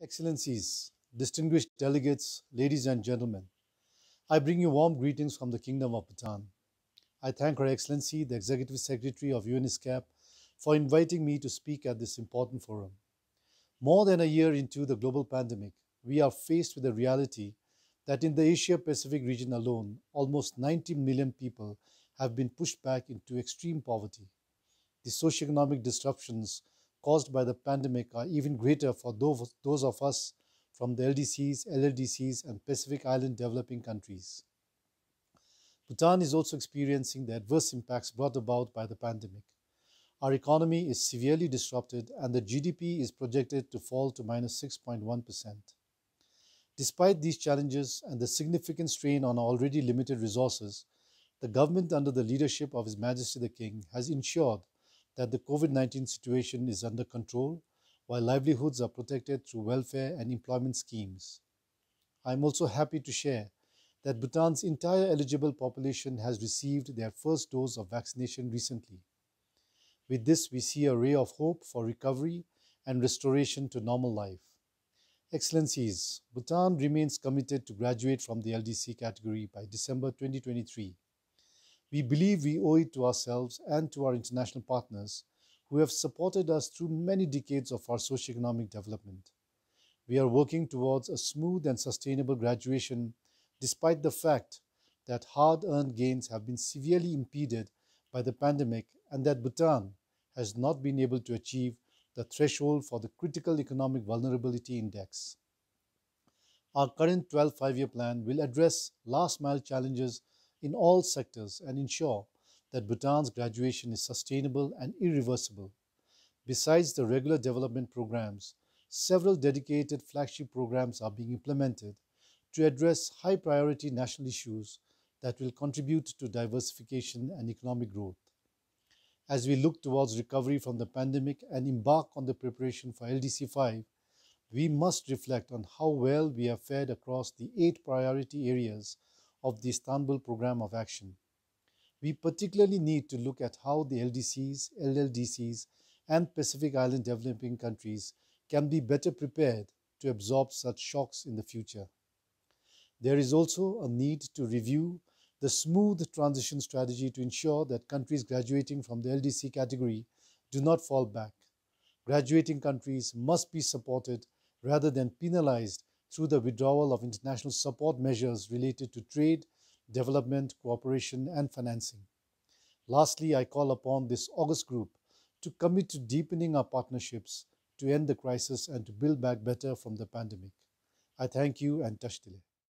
Excellencies, distinguished delegates, ladies and gentlemen, I bring you warm greetings from the Kingdom of Bhutan. I thank Her Excellency, the Executive Secretary of UNISCAP, for inviting me to speak at this important forum. More than a year into the global pandemic, we are faced with the reality that in the Asia Pacific region alone, almost 90 million people have been pushed back into extreme poverty. The socioeconomic disruptions caused by the pandemic are even greater for those, those of us from the LDCs, LLDCs, and Pacific Island developing countries. Bhutan is also experiencing the adverse impacts brought about by the pandemic. Our economy is severely disrupted, and the GDP is projected to fall to minus 6.1%. Despite these challenges and the significant strain on already limited resources, the government, under the leadership of His Majesty the King, has ensured that the COVID 19 situation is under control while livelihoods are protected through welfare and employment schemes. I am also happy to share that Bhutan's entire eligible population has received their first dose of vaccination recently. With this, we see a ray of hope for recovery and restoration to normal life. Excellencies, Bhutan remains committed to graduate from the LDC category by December 2023. We believe we owe it to ourselves and to our international partners who have supported us through many decades of our socioeconomic development. We are working towards a smooth and sustainable graduation despite the fact that hard earned gains have been severely impeded by the pandemic and that Bhutan has not been able to achieve the threshold for the critical economic vulnerability index. Our current 12 five year plan will address last mile challenges in all sectors and ensure that Bhutan's graduation is sustainable and irreversible. Besides the regular development programs, several dedicated flagship programs are being implemented to address high priority national issues that will contribute to diversification and economic growth. As we look towards recovery from the pandemic and embark on the preparation for LDC 5, we must reflect on how well we have fared across the eight priority areas of the Istanbul Programme of Action. We particularly need to look at how the LDCs, LLDCs, and Pacific Island developing countries can be better prepared to absorb such shocks in the future. There is also a need to review the smooth transition strategy to ensure that countries graduating from the LDC category do not fall back. Graduating countries must be supported rather than penalized through the withdrawal of international support measures related to trade, development, cooperation, and financing. Lastly, I call upon this August group to commit to deepening our partnerships to end the crisis and to build back better from the pandemic. I thank you and Tashdile.